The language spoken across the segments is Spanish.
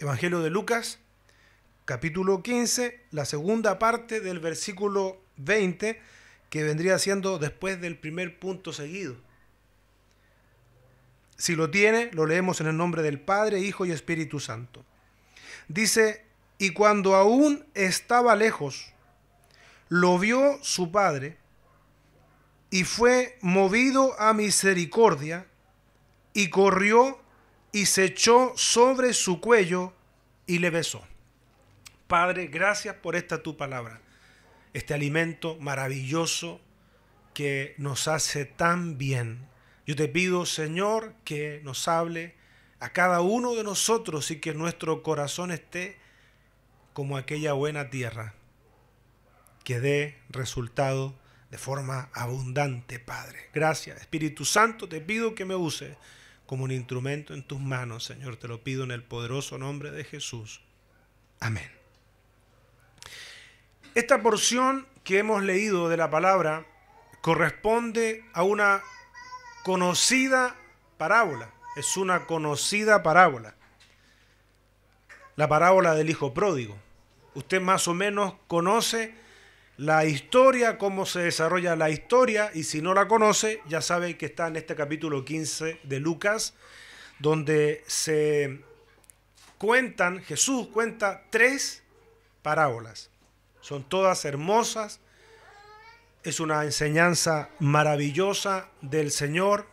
Evangelio de Lucas, capítulo 15, la segunda parte del versículo 20, que vendría siendo después del primer punto seguido. Si lo tiene, lo leemos en el nombre del Padre, Hijo y Espíritu Santo. Dice, y cuando aún estaba lejos, lo vio su Padre, y fue movido a misericordia, y corrió y se echó sobre su cuello y le besó. Padre, gracias por esta tu palabra, este alimento maravilloso que nos hace tan bien. Yo te pido, Señor, que nos hable a cada uno de nosotros y que nuestro corazón esté como aquella buena tierra, que dé resultado de forma abundante, Padre. Gracias, Espíritu Santo, te pido que me uses como un instrumento en tus manos, Señor. Te lo pido en el poderoso nombre de Jesús. Amén. Esta porción que hemos leído de la palabra corresponde a una conocida parábola. Es una conocida parábola. La parábola del hijo pródigo. Usted más o menos conoce la historia, cómo se desarrolla la historia, y si no la conoce, ya sabe que está en este capítulo 15 de Lucas, donde se cuentan, Jesús cuenta tres parábolas. Son todas hermosas, es una enseñanza maravillosa del Señor,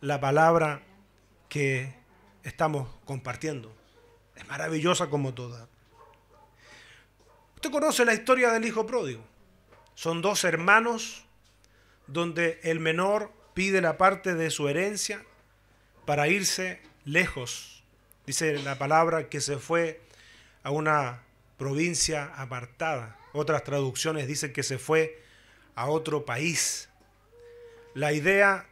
la palabra que estamos compartiendo. Es maravillosa como toda. Usted conoce la historia del Hijo Pródigo. Son dos hermanos donde el menor pide la parte de su herencia para irse lejos. Dice la palabra que se fue a una provincia apartada. Otras traducciones dicen que se fue a otro país. La idea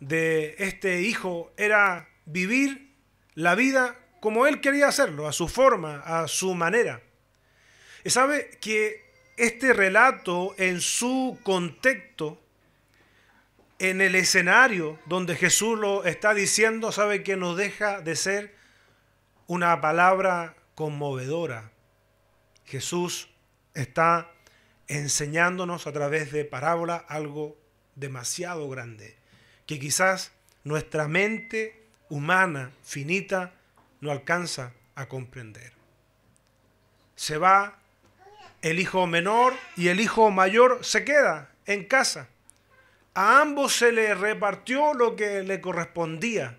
de este hijo era vivir la vida como él quería hacerlo, a su forma, a su manera. Y sabe que este relato en su contexto, en el escenario donde Jesús lo está diciendo, sabe que nos deja de ser una palabra conmovedora. Jesús está enseñándonos a través de parábola algo demasiado grande, que quizás nuestra mente humana finita no alcanza a comprender. Se va el hijo menor y el hijo mayor se queda en casa. A ambos se le repartió lo que le correspondía.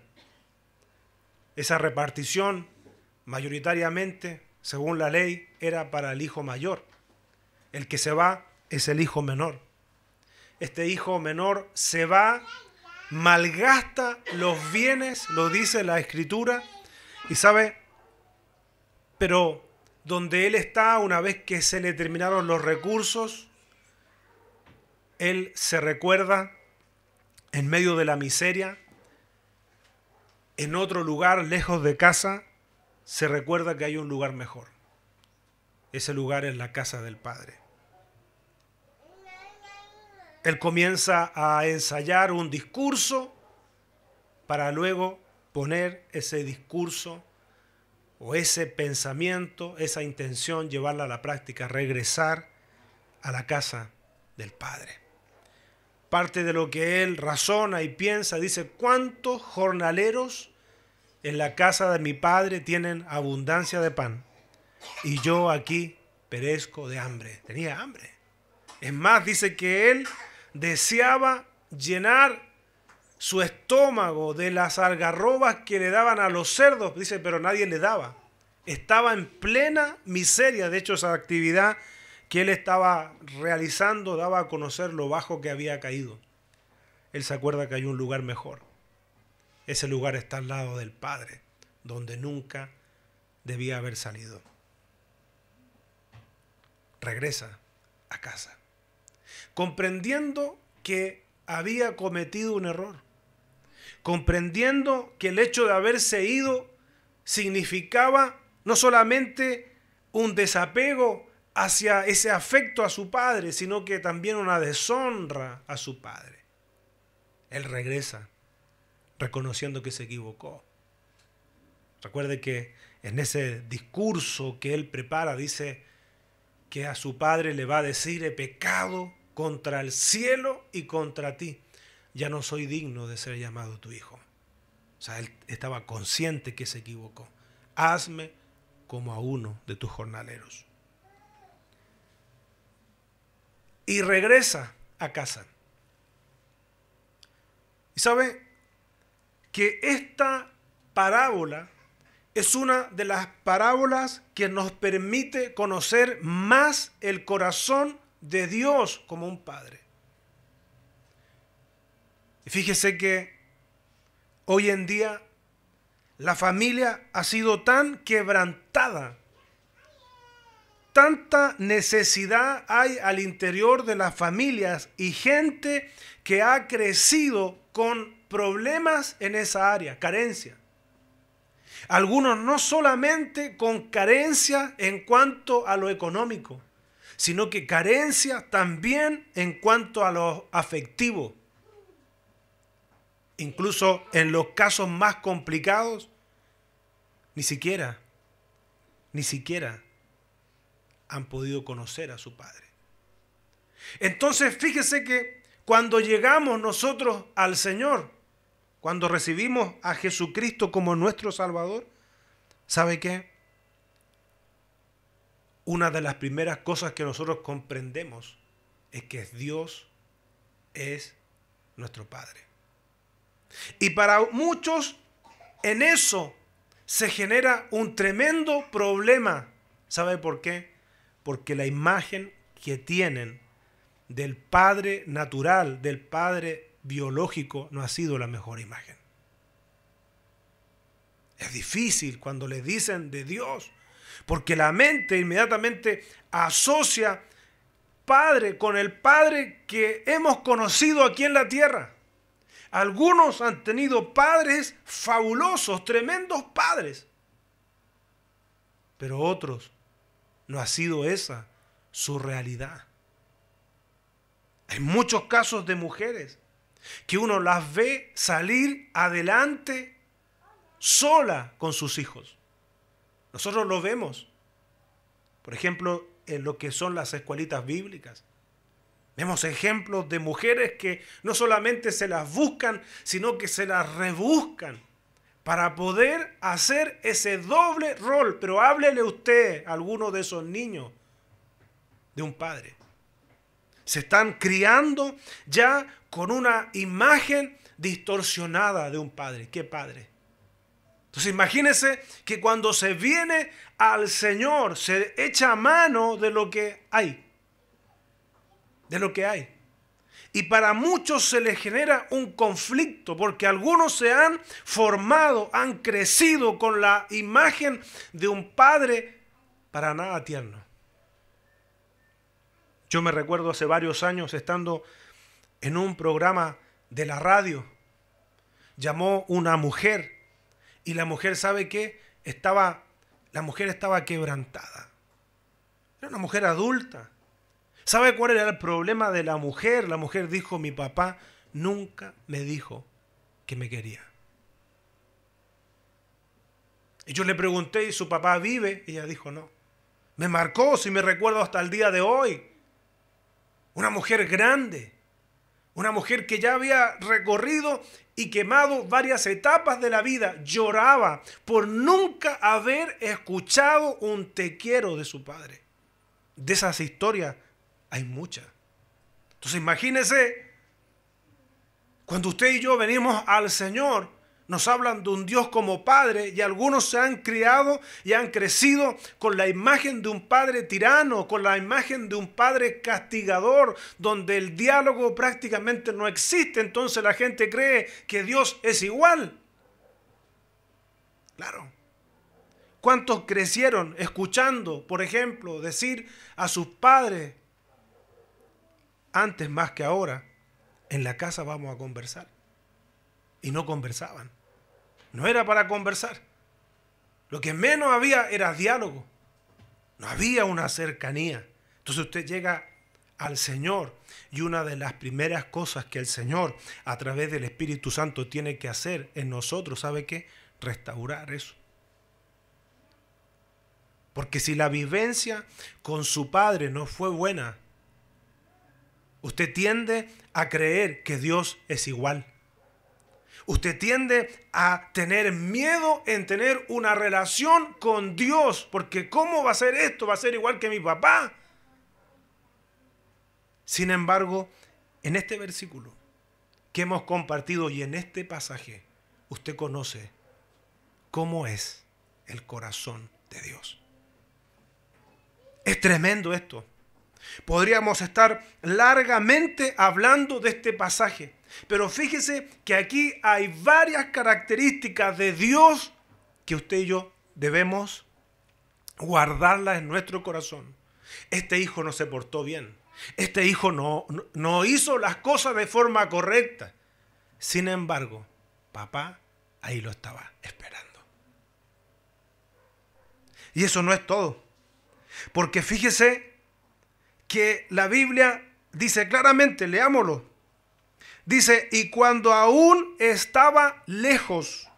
Esa repartición, mayoritariamente, según la ley, era para el hijo mayor. El que se va es el hijo menor. Este hijo menor se va, malgasta los bienes, lo dice la escritura, y sabe, pero donde él está una vez que se le terminaron los recursos, él se recuerda en medio de la miseria, en otro lugar lejos de casa, se recuerda que hay un lugar mejor. Ese lugar es la casa del Padre. Él comienza a ensayar un discurso para luego poner ese discurso o ese pensamiento, esa intención, llevarla a la práctica, regresar a la casa del Padre. Parte de lo que él razona y piensa, dice, ¿cuántos jornaleros en la casa de mi Padre tienen abundancia de pan? Y yo aquí perezco de hambre. Tenía hambre. Es más, dice que él deseaba llenar su estómago de las algarrobas que le daban a los cerdos, dice, pero nadie le daba. Estaba en plena miseria, de hecho esa actividad que él estaba realizando daba a conocer lo bajo que había caído. Él se acuerda que hay un lugar mejor. Ese lugar está al lado del Padre, donde nunca debía haber salido. Regresa a casa, comprendiendo que había cometido un error comprendiendo que el hecho de haberse ido significaba no solamente un desapego hacia ese afecto a su padre, sino que también una deshonra a su padre. Él regresa reconociendo que se equivocó. Recuerde que en ese discurso que él prepara dice que a su padre le va a decir he pecado contra el cielo y contra ti ya no soy digno de ser llamado tu hijo. O sea, él estaba consciente que se equivocó. Hazme como a uno de tus jornaleros. Y regresa a casa. Y sabe que esta parábola es una de las parábolas que nos permite conocer más el corazón de Dios como un padre fíjese que hoy en día la familia ha sido tan quebrantada. Tanta necesidad hay al interior de las familias y gente que ha crecido con problemas en esa área, carencia. Algunos no solamente con carencia en cuanto a lo económico, sino que carencia también en cuanto a lo afectivo. Incluso en los casos más complicados, ni siquiera, ni siquiera han podido conocer a su Padre. Entonces, fíjese que cuando llegamos nosotros al Señor, cuando recibimos a Jesucristo como nuestro Salvador, ¿sabe qué? Una de las primeras cosas que nosotros comprendemos es que Dios es nuestro Padre. Y para muchos, en eso se genera un tremendo problema. ¿Sabe por qué? Porque la imagen que tienen del padre natural, del padre biológico, no ha sido la mejor imagen. Es difícil cuando le dicen de Dios, porque la mente inmediatamente asocia padre con el padre que hemos conocido aquí en la tierra. Algunos han tenido padres fabulosos, tremendos padres. Pero otros no ha sido esa su realidad. Hay muchos casos de mujeres que uno las ve salir adelante sola con sus hijos. Nosotros lo vemos. Por ejemplo, en lo que son las escuelitas bíblicas. Vemos ejemplos de mujeres que no solamente se las buscan, sino que se las rebuscan para poder hacer ese doble rol. Pero háblele usted a alguno de esos niños de un padre. Se están criando ya con una imagen distorsionada de un padre. ¿Qué padre? Entonces imagínese que cuando se viene al Señor, se echa mano de lo que hay de lo que hay. Y para muchos se les genera un conflicto porque algunos se han formado, han crecido con la imagen de un padre para nada tierno. Yo me recuerdo hace varios años estando en un programa de la radio. Llamó una mujer y la mujer sabe que estaba la mujer estaba quebrantada. Era una mujer adulta ¿Sabe cuál era el problema de la mujer? La mujer dijo, mi papá nunca me dijo que me quería. Y yo le pregunté, ¿y su papá vive? Y ella dijo, no. Me marcó, si me recuerdo hasta el día de hoy. Una mujer grande. Una mujer que ya había recorrido y quemado varias etapas de la vida. Lloraba por nunca haber escuchado un te quiero de su padre. De esas historias hay muchas. Entonces imagínese, cuando usted y yo venimos al Señor, nos hablan de un Dios como Padre y algunos se han criado y han crecido con la imagen de un Padre tirano, con la imagen de un Padre castigador, donde el diálogo prácticamente no existe. Entonces la gente cree que Dios es igual. Claro. ¿Cuántos crecieron escuchando, por ejemplo, decir a sus padres antes más que ahora, en la casa vamos a conversar. Y no conversaban. No era para conversar. Lo que menos había era diálogo. No había una cercanía. Entonces usted llega al Señor y una de las primeras cosas que el Señor a través del Espíritu Santo tiene que hacer en nosotros, ¿sabe qué? Restaurar eso. Porque si la vivencia con su padre no fue buena, Usted tiende a creer que Dios es igual. Usted tiende a tener miedo en tener una relación con Dios, porque ¿cómo va a ser esto? ¿Va a ser igual que mi papá? Sin embargo, en este versículo que hemos compartido y en este pasaje, usted conoce cómo es el corazón de Dios. Es tremendo esto. Podríamos estar largamente hablando de este pasaje, pero fíjese que aquí hay varias características de Dios que usted y yo debemos guardarlas en nuestro corazón. Este hijo no se portó bien. Este hijo no, no, hizo las cosas de forma correcta. Sin embargo, papá ahí lo estaba esperando. Y eso no es todo. Porque fíjese que la Biblia dice claramente, leámoslo. Dice, y cuando aún estaba lejos,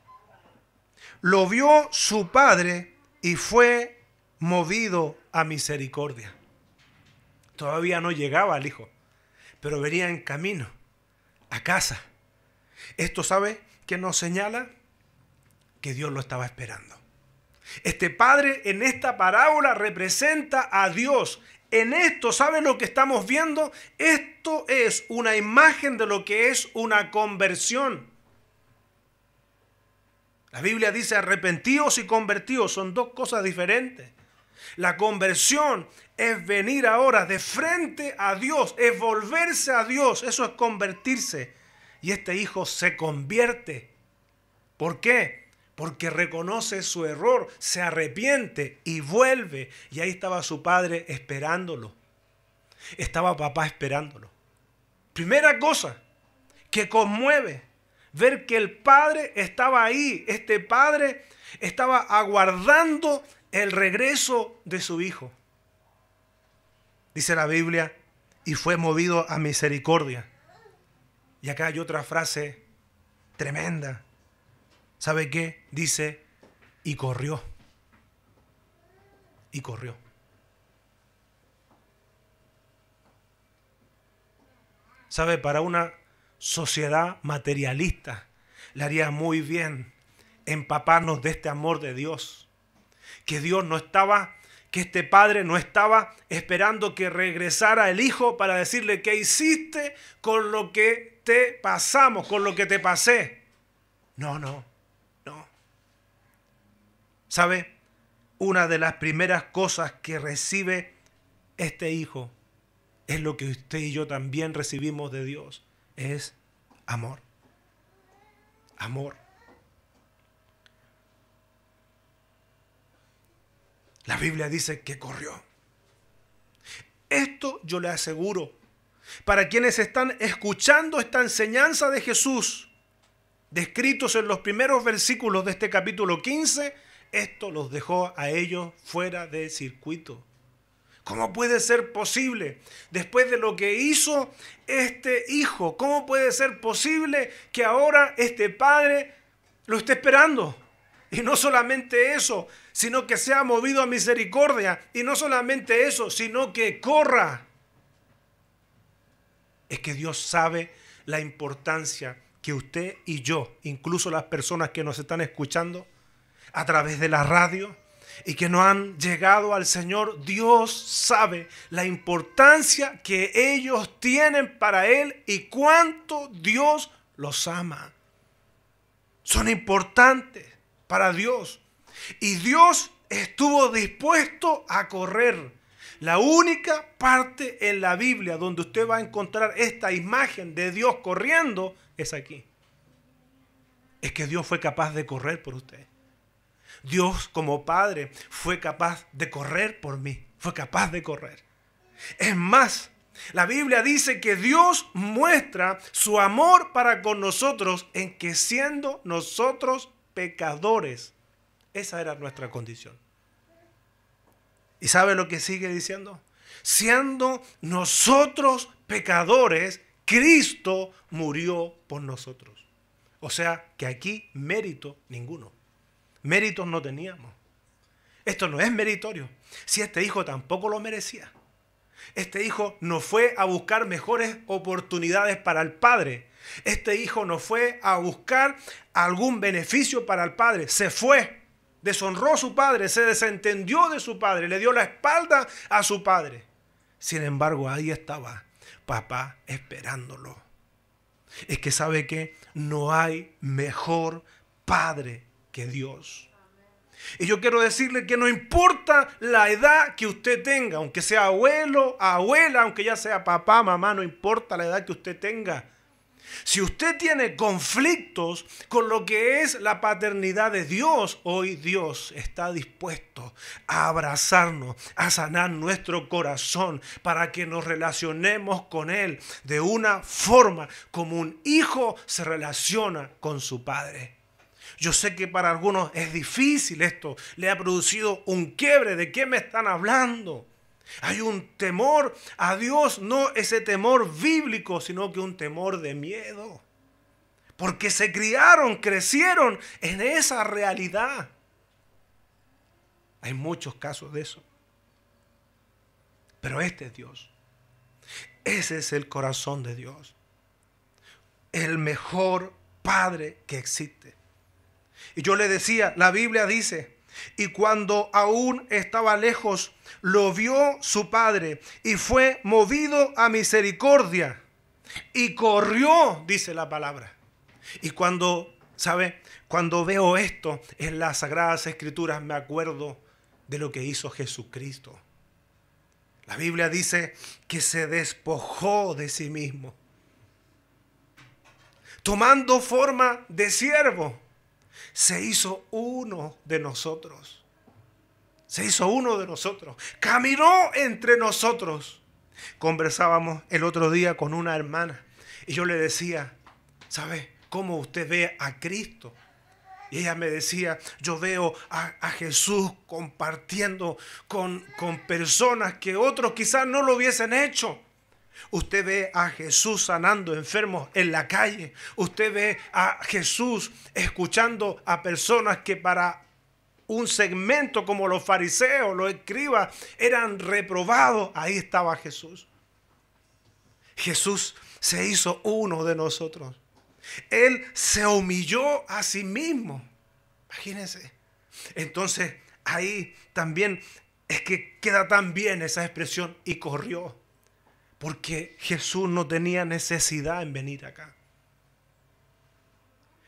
lo vio su padre y fue movido a misericordia. Todavía no llegaba al hijo, pero venía en camino a casa. Esto sabe que nos señala que Dios lo estaba esperando. Este padre en esta parábola representa a Dios, en esto, ¿saben lo que estamos viendo? Esto es una imagen de lo que es una conversión. La Biblia dice arrepentidos y convertidos, son dos cosas diferentes. La conversión es venir ahora de frente a Dios, es volverse a Dios, eso es convertirse. Y este hijo se convierte. ¿Por qué? porque reconoce su error, se arrepiente y vuelve. Y ahí estaba su padre esperándolo. Estaba papá esperándolo. Primera cosa que conmueve, ver que el padre estaba ahí, este padre estaba aguardando el regreso de su hijo. Dice la Biblia, y fue movido a misericordia. Y acá hay otra frase tremenda. ¿Sabe qué? Dice, y corrió. Y corrió. ¿Sabe? Para una sociedad materialista le haría muy bien empaparnos de este amor de Dios. Que Dios no estaba, que este padre no estaba esperando que regresara el hijo para decirle qué hiciste con lo que te pasamos, con lo que te pasé. No, no. ¿Sabe? Una de las primeras cosas que recibe este hijo es lo que usted y yo también recibimos de Dios, es amor. Amor. La Biblia dice que corrió. Esto yo le aseguro, para quienes están escuchando esta enseñanza de Jesús, descritos en los primeros versículos de este capítulo 15, esto los dejó a ellos fuera de circuito. ¿Cómo puede ser posible, después de lo que hizo este hijo, cómo puede ser posible que ahora este padre lo esté esperando? Y no solamente eso, sino que sea movido a misericordia. Y no solamente eso, sino que corra. Es que Dios sabe la importancia que usted y yo, incluso las personas que nos están escuchando, a través de la radio y que no han llegado al Señor, Dios sabe la importancia que ellos tienen para Él y cuánto Dios los ama. Son importantes para Dios. Y Dios estuvo dispuesto a correr. La única parte en la Biblia donde usted va a encontrar esta imagen de Dios corriendo es aquí. Es que Dios fue capaz de correr por usted. Dios como Padre fue capaz de correr por mí, fue capaz de correr. Es más, la Biblia dice que Dios muestra su amor para con nosotros en que siendo nosotros pecadores, esa era nuestra condición. ¿Y sabe lo que sigue diciendo? Siendo nosotros pecadores, Cristo murió por nosotros. O sea que aquí mérito ninguno. Méritos no teníamos. Esto no es meritorio. Si este hijo tampoco lo merecía. Este hijo no fue a buscar mejores oportunidades para el padre. Este hijo no fue a buscar algún beneficio para el padre. Se fue. Deshonró a su padre. Se desentendió de su padre. Le dio la espalda a su padre. Sin embargo, ahí estaba papá esperándolo. Es que sabe que no hay mejor padre que Dios. Y yo quiero decirle que no importa la edad que usted tenga, aunque sea abuelo, abuela, aunque ya sea papá, mamá, no importa la edad que usted tenga. Si usted tiene conflictos con lo que es la paternidad de Dios, hoy Dios está dispuesto a abrazarnos, a sanar nuestro corazón para que nos relacionemos con Él de una forma como un hijo se relaciona con su padre. Yo sé que para algunos es difícil esto, le ha producido un quiebre, ¿de qué me están hablando? Hay un temor a Dios, no ese temor bíblico, sino que un temor de miedo. Porque se criaron, crecieron en esa realidad. Hay muchos casos de eso. Pero este es Dios. Ese es el corazón de Dios. El mejor Padre que existe. Y yo le decía, la Biblia dice, y cuando aún estaba lejos, lo vio su padre y fue movido a misericordia. Y corrió, dice la palabra. Y cuando, ¿sabe? Cuando veo esto en las Sagradas Escrituras, me acuerdo de lo que hizo Jesucristo. La Biblia dice que se despojó de sí mismo, tomando forma de siervo se hizo uno de nosotros. Se hizo uno de nosotros. Caminó entre nosotros. Conversábamos el otro día con una hermana y yo le decía, ¿sabe cómo usted ve a Cristo? Y ella me decía, yo veo a, Jesús compartiendo con, con personas que otros quizás no lo hubiesen hecho. Usted ve a Jesús sanando enfermos en la calle. Usted ve a Jesús escuchando a personas que para un segmento como los fariseos, los escribas, eran reprobados. Ahí estaba Jesús. Jesús se hizo uno de nosotros. Él se humilló a sí mismo. Imagínense. Entonces ahí también es que queda tan bien esa expresión y corrió. Porque Jesús no tenía necesidad en venir acá.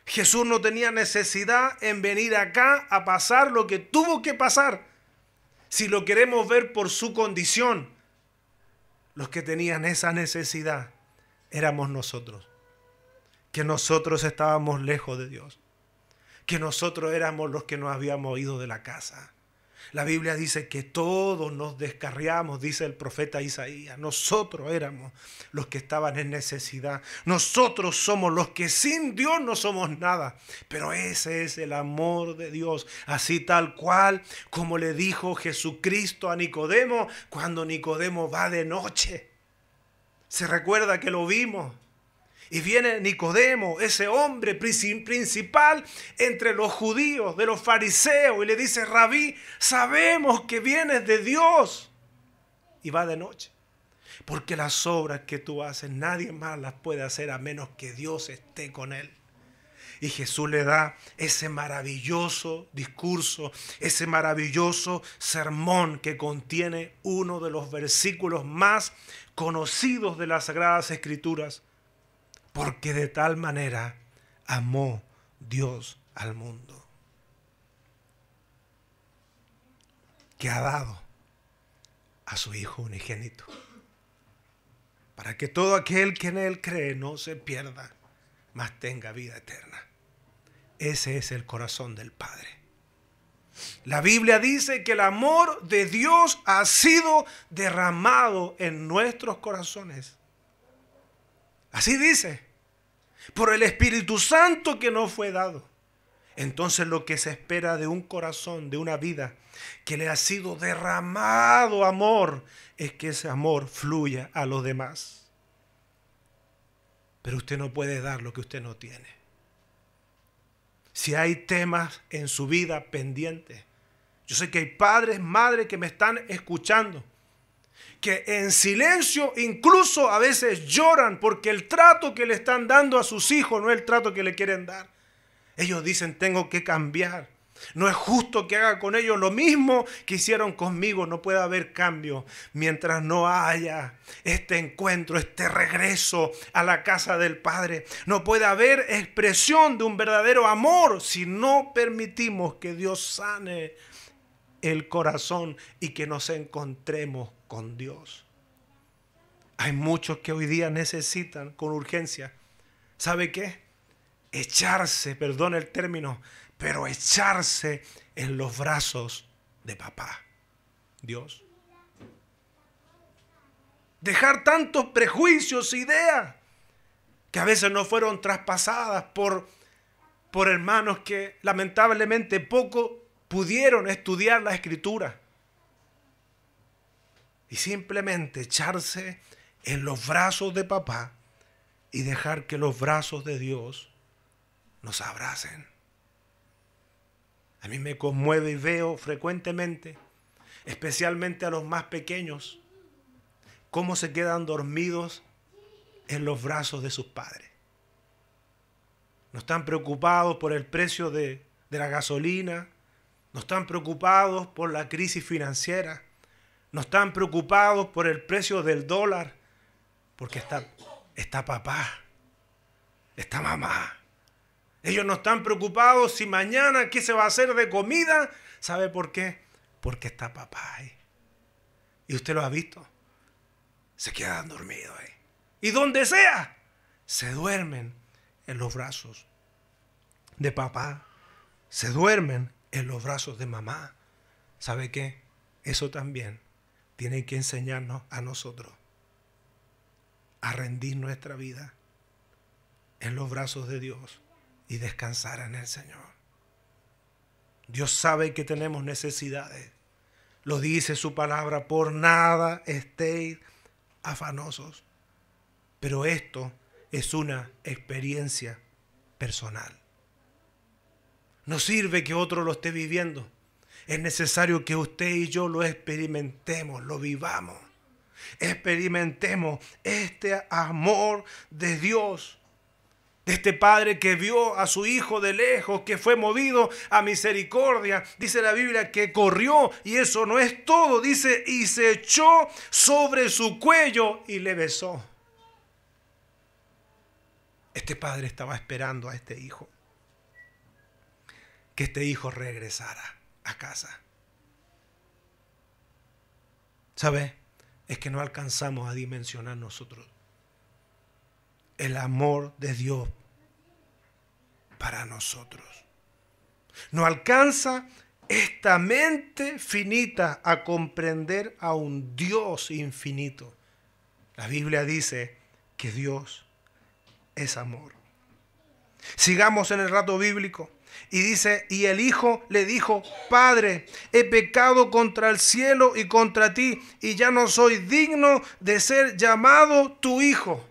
Jesús no tenía necesidad en venir acá a pasar lo que tuvo que pasar. Si lo queremos ver por su condición, los que tenían esa necesidad éramos nosotros. Que nosotros estábamos lejos de Dios. Que nosotros éramos los que nos habíamos ido de la casa. La Biblia dice que todos nos descarriamos, dice el profeta Isaías. Nosotros éramos los que estaban en necesidad. Nosotros somos los que sin Dios no somos nada. Pero ese es el amor de Dios, así tal cual como le dijo Jesucristo a Nicodemo cuando Nicodemo va de noche. Se recuerda que lo vimos y viene Nicodemo, ese hombre principal entre los judíos, de los fariseos, y le dice, rabí, sabemos que vienes de Dios. Y va de noche. Porque las obras que tú haces, nadie más las puede hacer a menos que Dios esté con él. Y Jesús le da ese maravilloso discurso, ese maravilloso sermón que contiene uno de los versículos más conocidos de las Sagradas Escrituras porque de tal manera amó Dios al mundo. Que ha dado a su Hijo unigénito, para que todo aquel que en Él cree no se pierda, mas tenga vida eterna. Ese es el corazón del Padre. La Biblia dice que el amor de Dios ha sido derramado en nuestros corazones. Así dice por el Espíritu Santo que nos fue dado. Entonces lo que se espera de un corazón, de una vida que le ha sido derramado amor, es que ese amor fluya a los demás. Pero usted no puede dar lo que usted no tiene. Si hay temas en su vida pendientes, yo sé que hay padres, madres que me están escuchando que en silencio incluso a veces lloran porque el trato que le están dando a sus hijos no es el trato que le quieren dar. Ellos dicen, tengo que cambiar. No es justo que haga con ellos lo mismo que hicieron conmigo. No puede haber cambio mientras no haya este encuentro, este regreso a la casa del Padre. No puede haber expresión de un verdadero amor si no permitimos que Dios sane el corazón y que nos encontremos con Dios. Hay muchos que hoy día necesitan con urgencia, ¿sabe qué? Echarse, perdón el término, pero echarse en los brazos de papá, Dios. Dejar tantos prejuicios, ideas, que a veces no fueron traspasadas por, por hermanos que lamentablemente poco pudieron estudiar la escritura y simplemente echarse en los brazos de papá y dejar que los brazos de Dios nos abracen. A mí me conmueve y veo frecuentemente, especialmente a los más pequeños, cómo se quedan dormidos en los brazos de sus padres. No están preocupados por el precio de, de la gasolina, no están preocupados por la crisis financiera, no están preocupados por el precio del dólar, porque está, está papá, está mamá. Ellos no están preocupados si mañana qué se va a hacer de comida. ¿Sabe por qué? Porque está papá ahí. Y usted lo ha visto. Se quedan dormidos ahí. Y donde sea, se duermen en los brazos de papá. Se duermen en los brazos de mamá. ¿Sabe qué? Eso también tiene que enseñarnos a nosotros a rendir nuestra vida en los brazos de Dios y descansar en el Señor. Dios sabe que tenemos necesidades. Lo dice su palabra, por nada estéis afanosos. Pero esto es una experiencia personal. No sirve que otro lo esté viviendo. Es necesario que usted y yo lo experimentemos, lo vivamos. Experimentemos este amor de Dios, de este Padre que vio a su Hijo de lejos, que fue movido a misericordia. Dice la Biblia que corrió y eso no es todo. Dice, y se echó sobre su cuello y le besó. Este Padre estaba esperando a este Hijo que este hijo regresara a casa. ¿Sabes? Es que no alcanzamos a dimensionar nosotros el amor de Dios para nosotros. No alcanza esta mente finita a comprender a un Dios infinito. La Biblia dice que Dios es amor. Sigamos en el rato bíblico. Y dice, y el hijo le dijo, Padre, he pecado contra el cielo y contra ti, y ya no soy digno de ser llamado tu hijo.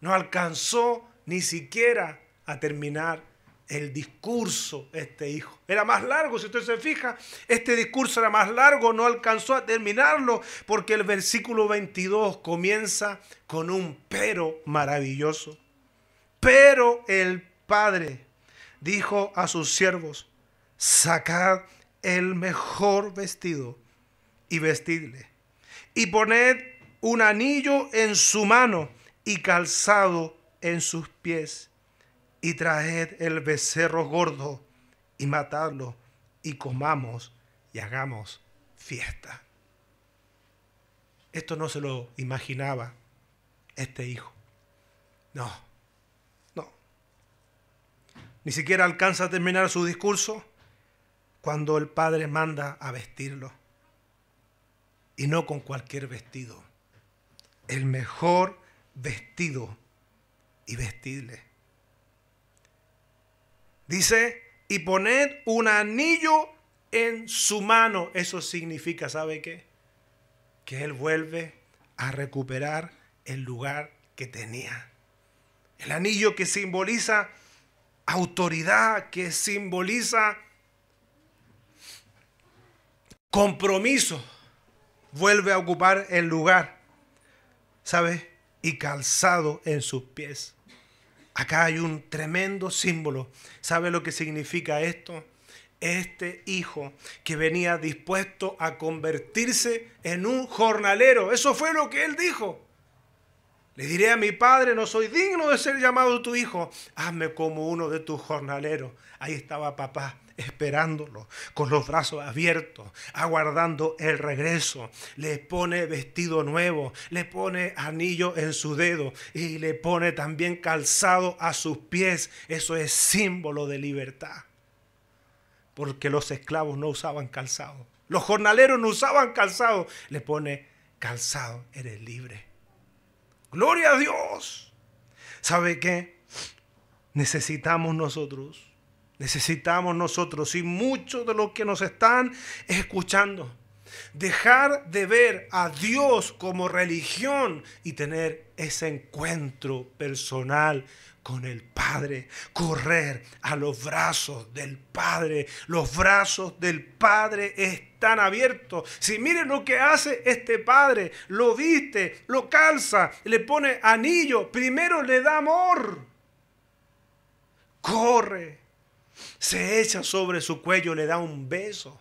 No alcanzó ni siquiera a terminar el discurso este hijo. Era más largo, si usted se fija, este discurso era más largo, no alcanzó a terminarlo, porque el versículo 22 comienza con un pero maravilloso. Pero el Padre dijo a sus siervos, sacad el mejor vestido y vestidle, y poned un anillo en su mano y calzado en sus pies, y traed el becerro gordo y matadlo, y comamos y hagamos fiesta. Esto no se lo imaginaba este hijo. No ni siquiera alcanza a terminar su discurso cuando el Padre manda a vestirlo. Y no con cualquier vestido. El mejor vestido y vestirle. Dice, y poned un anillo en su mano. Eso significa, ¿sabe qué? Que Él vuelve a recuperar el lugar que tenía. El anillo que simboliza autoridad que simboliza compromiso, vuelve a ocupar el lugar, ¿sabes? Y calzado en sus pies. Acá hay un tremendo símbolo. ¿Sabe lo que significa esto? Este hijo que venía dispuesto a convertirse en un jornalero. Eso fue lo que él dijo. Le diré a mi padre, no soy digno de ser llamado tu hijo, hazme como uno de tus jornaleros. Ahí estaba papá esperándolo, con los brazos abiertos, aguardando el regreso. Le pone vestido nuevo, le pone anillo en su dedo y le pone también calzado a sus pies. Eso es símbolo de libertad. Porque los esclavos no usaban calzado. Los jornaleros no usaban calzado. Le pone calzado, eres libre. Gloria a Dios. ¿Sabe qué? Necesitamos nosotros, necesitamos nosotros y muchos de los que nos están escuchando dejar de ver a Dios como religión y tener ese encuentro personal con el Padre, correr a los brazos del Padre. Los brazos del Padre están abiertos. Si miren lo que hace este Padre, lo viste, lo calza, le pone anillo, primero le da amor. Corre, se echa sobre su cuello, le da un beso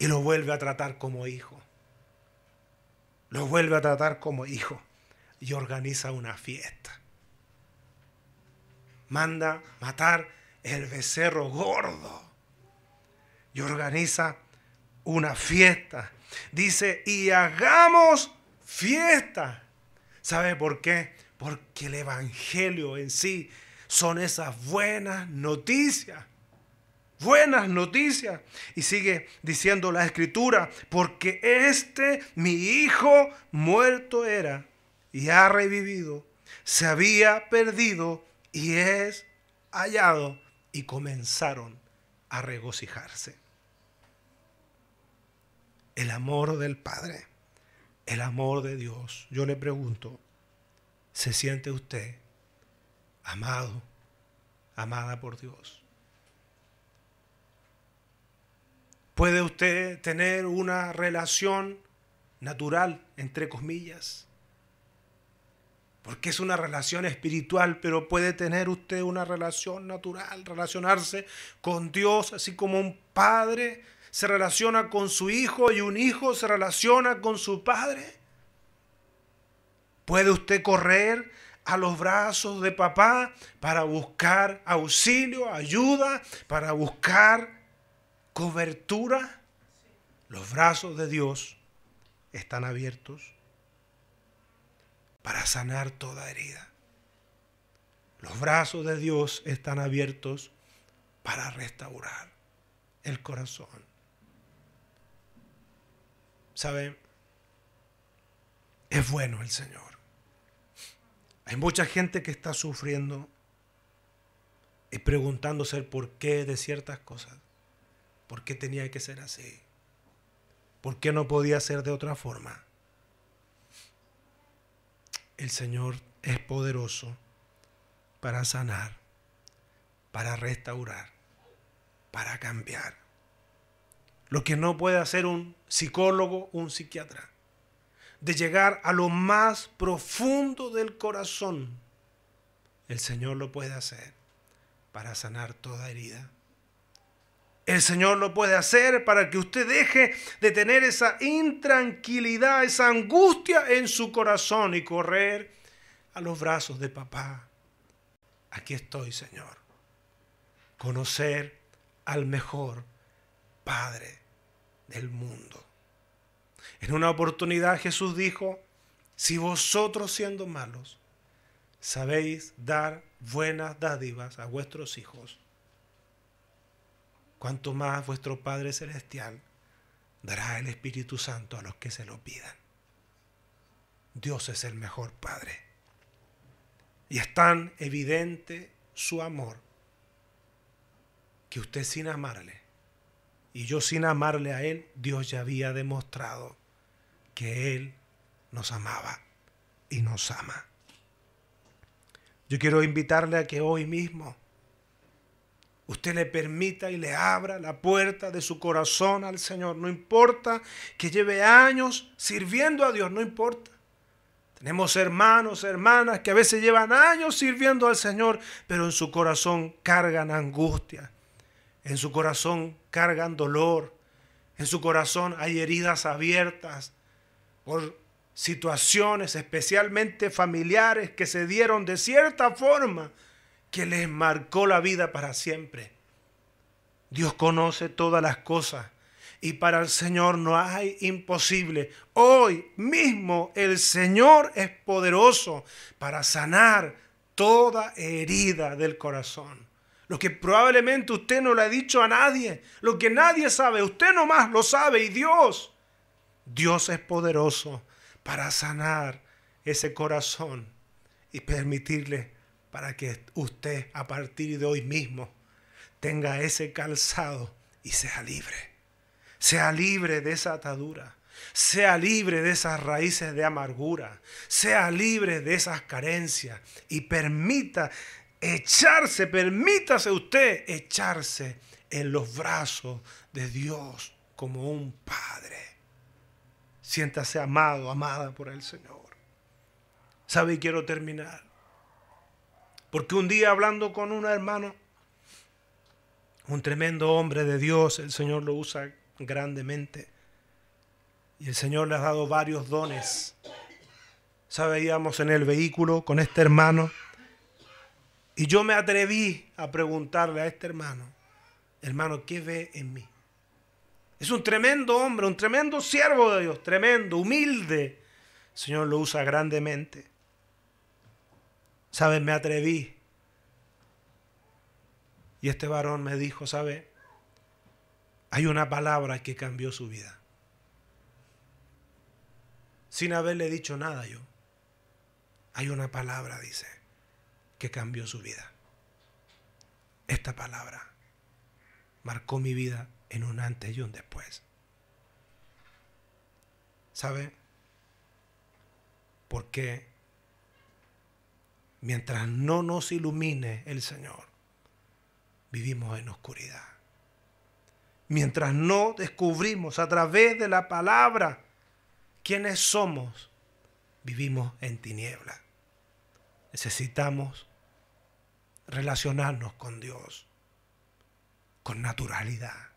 y lo vuelve a tratar como hijo. Lo vuelve a tratar como hijo y organiza una fiesta. Manda matar el becerro gordo y organiza una fiesta. Dice, y hagamos fiesta. ¿Sabe por qué? Porque el Evangelio en sí son esas buenas noticias buenas noticias. Y sigue diciendo la escritura, porque este mi hijo muerto era y ha revivido, se había perdido y es hallado. Y comenzaron a regocijarse. El amor del Padre, el amor de Dios. Yo le pregunto, ¿se siente usted amado, amada por Dios? ¿Puede usted tener una relación natural, entre comillas? Porque es una relación espiritual, pero puede tener usted una relación natural, relacionarse con Dios, así como un padre se relaciona con su hijo y un hijo se relaciona con su padre. ¿Puede usted correr a los brazos de papá para buscar auxilio, ayuda, para buscar cobertura, los brazos de Dios están abiertos para sanar toda herida. Los brazos de Dios están abiertos para restaurar el corazón. ¿Saben? Es bueno el Señor. Hay mucha gente que está sufriendo y preguntándose el porqué de ciertas cosas. ¿Por qué tenía que ser así? ¿Por qué no podía ser de otra forma? El Señor es poderoso para sanar, para restaurar, para cambiar. Lo que no puede hacer un psicólogo, un psiquiatra, de llegar a lo más profundo del corazón, el Señor lo puede hacer para sanar toda herida el Señor lo puede hacer para que usted deje de tener esa intranquilidad, esa angustia en su corazón y correr a los brazos de papá. Aquí estoy, Señor. Conocer al mejor Padre del mundo. En una oportunidad Jesús dijo, si vosotros siendo malos sabéis dar buenas dádivas a vuestros hijos, cuanto más vuestro Padre Celestial dará el Espíritu Santo a los que se lo pidan. Dios es el mejor Padre. Y es tan evidente su amor que usted sin amarle y yo sin amarle a Él, Dios ya había demostrado que Él nos amaba y nos ama. Yo quiero invitarle a que hoy mismo usted le permita y le abra la puerta de su corazón al Señor. No importa que lleve años sirviendo a Dios, no importa. Tenemos hermanos, hermanas que a veces llevan años sirviendo al Señor, pero en su corazón cargan angustia, en su corazón cargan dolor, en su corazón hay heridas abiertas por situaciones especialmente familiares que se dieron de cierta forma que les marcó la vida para siempre. Dios conoce todas las cosas y para el Señor no hay imposible. Hoy mismo el Señor es poderoso para sanar toda herida del corazón. Lo que probablemente usted no le ha dicho a nadie, lo que nadie sabe, usted nomás lo sabe y Dios, Dios es poderoso para sanar ese corazón y permitirle para que usted a partir de hoy mismo tenga ese calzado y sea libre. Sea libre de esa atadura. Sea libre de esas raíces de amargura. Sea libre de esas carencias. Y permita echarse, permítase usted echarse en los brazos de Dios como un padre. Siéntase amado, amada por el Señor. ¿Sabe? Y quiero terminar porque un día hablando con un hermano, un tremendo hombre de Dios, el Señor lo usa grandemente. Y el Señor le ha dado varios dones. Sabíamos en el vehículo con este hermano. Y yo me atreví a preguntarle a este hermano, hermano, ¿qué ve en mí? Es un tremendo hombre, un tremendo siervo de Dios, tremendo, humilde. El Señor lo usa grandemente. ¿Sabes? Me atreví. Y este varón me dijo, ¿sabe? Hay una palabra que cambió su vida. Sin haberle dicho nada yo. Hay una palabra, dice, que cambió su vida. Esta palabra marcó mi vida en un antes y un después. ¿Sabe? Porque mientras no nos ilumine el Señor, vivimos en oscuridad. Mientras no descubrimos a través de la palabra quiénes somos, vivimos en tiniebla. Necesitamos relacionarnos con Dios con naturalidad.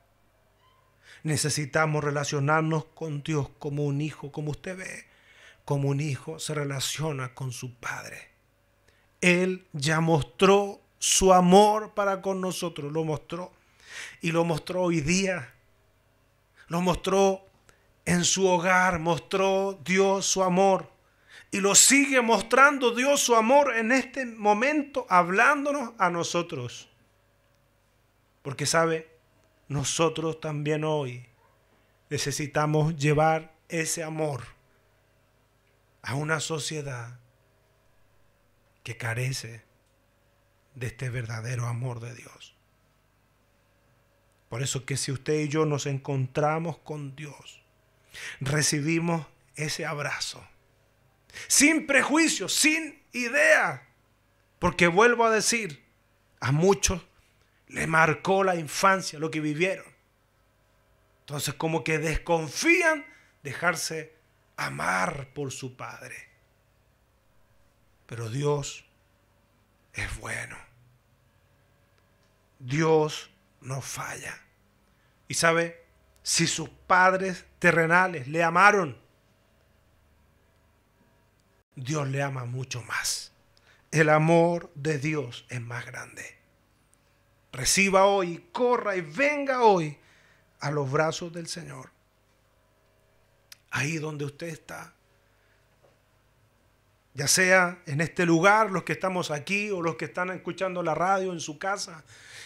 Necesitamos relacionarnos con Dios como un hijo, como usted ve, como un hijo se relaciona con su padre. Él ya mostró su amor para con nosotros, lo mostró. Y lo mostró hoy día. Lo mostró en su hogar, mostró Dios su amor. Y lo sigue mostrando Dios su amor en este momento, hablándonos a nosotros. Porque sabe, nosotros también hoy necesitamos llevar ese amor a una sociedad que carece de este verdadero amor de Dios. Por eso que si usted y yo nos encontramos con Dios, recibimos ese abrazo, sin prejuicio, sin idea, porque vuelvo a decir, a muchos le marcó la infancia lo que vivieron. Entonces como que desconfían dejarse amar por su padre. Pero Dios es bueno. Dios no falla. Y sabe, si sus padres terrenales le amaron, Dios le ama mucho más. El amor de Dios es más grande. Reciba hoy, corra y venga hoy a los brazos del Señor. Ahí donde usted está, ya sea en este lugar, los que estamos aquí o los que están escuchando la radio en su casa,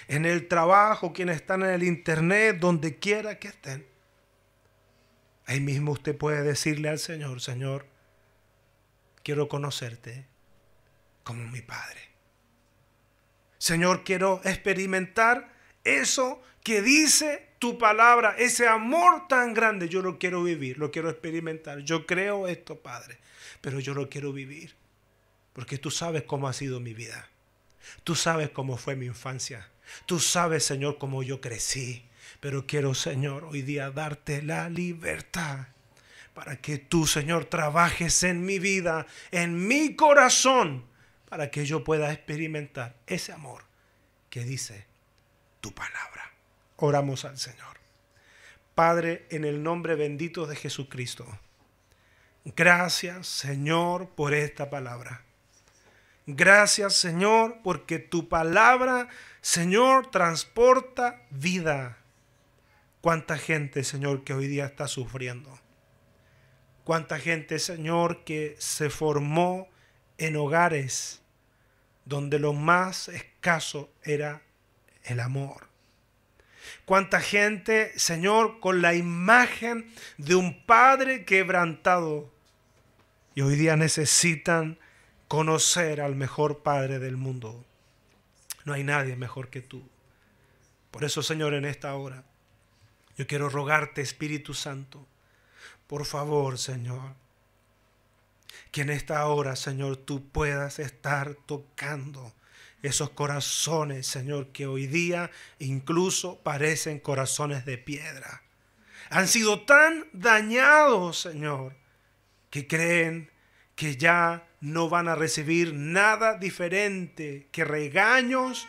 en el trabajo, quienes están en el internet, donde quiera que estén. Ahí mismo usted puede decirle al Señor, Señor, quiero conocerte como mi Padre. Señor, quiero experimentar eso que dice tu palabra, ese amor tan grande, yo lo quiero vivir, lo quiero experimentar. Yo creo esto, Padre, pero yo lo quiero vivir. Porque tú sabes cómo ha sido mi vida. Tú sabes cómo fue mi infancia. Tú sabes, Señor, cómo yo crecí. Pero quiero, Señor, hoy día darte la libertad para que tú, Señor, trabajes en mi vida, en mi corazón, para que yo pueda experimentar ese amor que dice tu palabra. Oramos al Señor. Padre, en el nombre bendito de Jesucristo, gracias Señor por esta palabra. Gracias Señor porque tu palabra, Señor, transporta vida. Cuánta gente, Señor, que hoy día está sufriendo. Cuánta gente, Señor, que se formó en hogares donde lo más escaso era el amor Cuánta gente, Señor, con la imagen de un padre quebrantado. Y hoy día necesitan conocer al mejor padre del mundo. No hay nadie mejor que tú. Por eso, Señor, en esta hora, yo quiero rogarte, Espíritu Santo, por favor, Señor, que en esta hora, Señor, tú puedas estar tocando esos corazones, Señor, que hoy día incluso parecen corazones de piedra. Han sido tan dañados, Señor, que creen que ya no van a recibir nada diferente que regaños,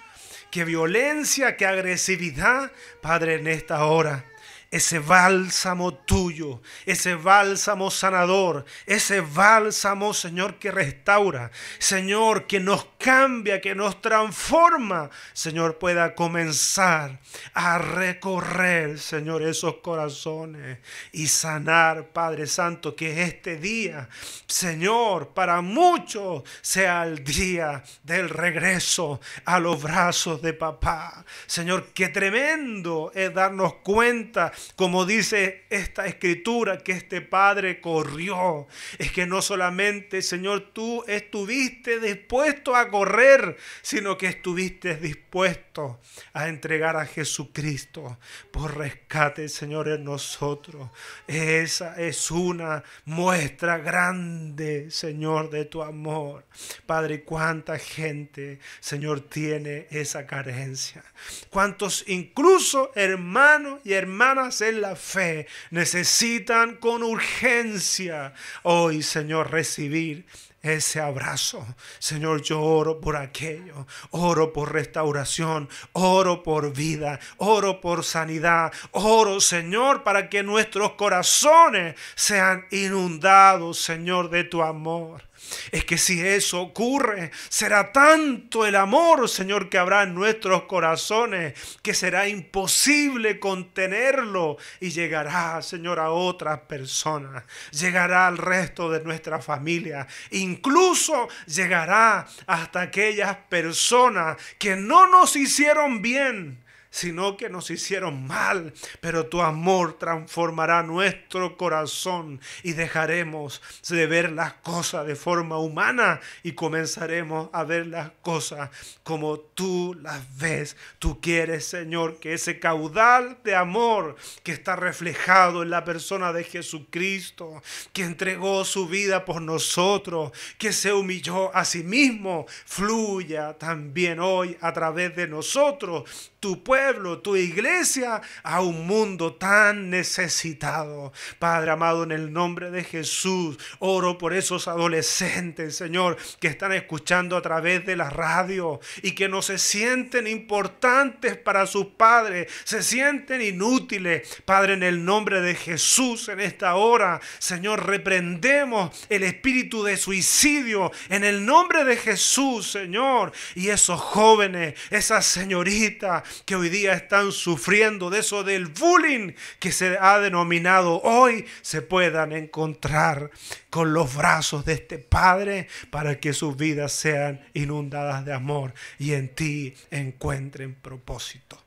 que violencia, que agresividad, Padre, en esta hora ese bálsamo tuyo, ese bálsamo sanador, ese bálsamo, Señor, que restaura, Señor, que nos cambia, que nos transforma, Señor, pueda comenzar a recorrer, Señor, esos corazones y sanar, Padre Santo, que este día, Señor, para muchos sea el día del regreso a los brazos de papá. Señor, qué tremendo es darnos cuenta como dice esta escritura, que este Padre corrió. Es que no solamente, Señor, tú estuviste dispuesto a correr, sino que estuviste dispuesto a entregar a Jesucristo por rescate, Señor, en nosotros. Esa es una muestra grande, Señor, de tu amor. Padre, cuánta gente, Señor, tiene esa carencia. Cuántos incluso hermanos y hermanas en la fe necesitan con urgencia hoy, Señor, recibir ese abrazo. Señor, yo oro por aquello, oro por restauración, oro por vida, oro por sanidad, oro, Señor, para que nuestros corazones sean inundados, Señor, de tu amor. Es que si eso ocurre, será tanto el amor, Señor, que habrá en nuestros corazones, que será imposible contenerlo y llegará, Señor, a otras personas, llegará al resto de nuestra familia, incluso llegará hasta aquellas personas que no nos hicieron bien sino que nos hicieron mal, pero tu amor transformará nuestro corazón y dejaremos de ver las cosas de forma humana y comenzaremos a ver las cosas como tú las ves. Tú quieres, Señor, que ese caudal de amor que está reflejado en la persona de Jesucristo, que entregó su vida por nosotros, que se humilló a sí mismo, fluya también hoy a través de nosotros tu pueblo, tu iglesia, a un mundo tan necesitado. Padre amado, en el nombre de Jesús, oro por esos adolescentes, Señor, que están escuchando a través de la radio y que no se sienten importantes para sus padres, se sienten inútiles. Padre, en el nombre de Jesús, en esta hora, Señor, reprendemos el espíritu de suicidio en el nombre de Jesús, Señor. Y esos jóvenes, esas señoritas, que hoy día están sufriendo, de eso del bullying que se ha denominado hoy, se puedan encontrar con los brazos de este Padre para que sus vidas sean inundadas de amor y en ti encuentren propósito.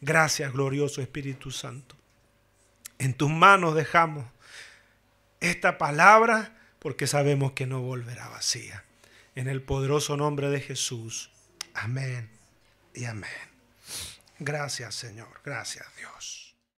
Gracias, glorioso Espíritu Santo. En tus manos dejamos esta palabra porque sabemos que no volverá vacía. En el poderoso nombre de Jesús. Amén y amén. Gracias Señor, gracias Dios.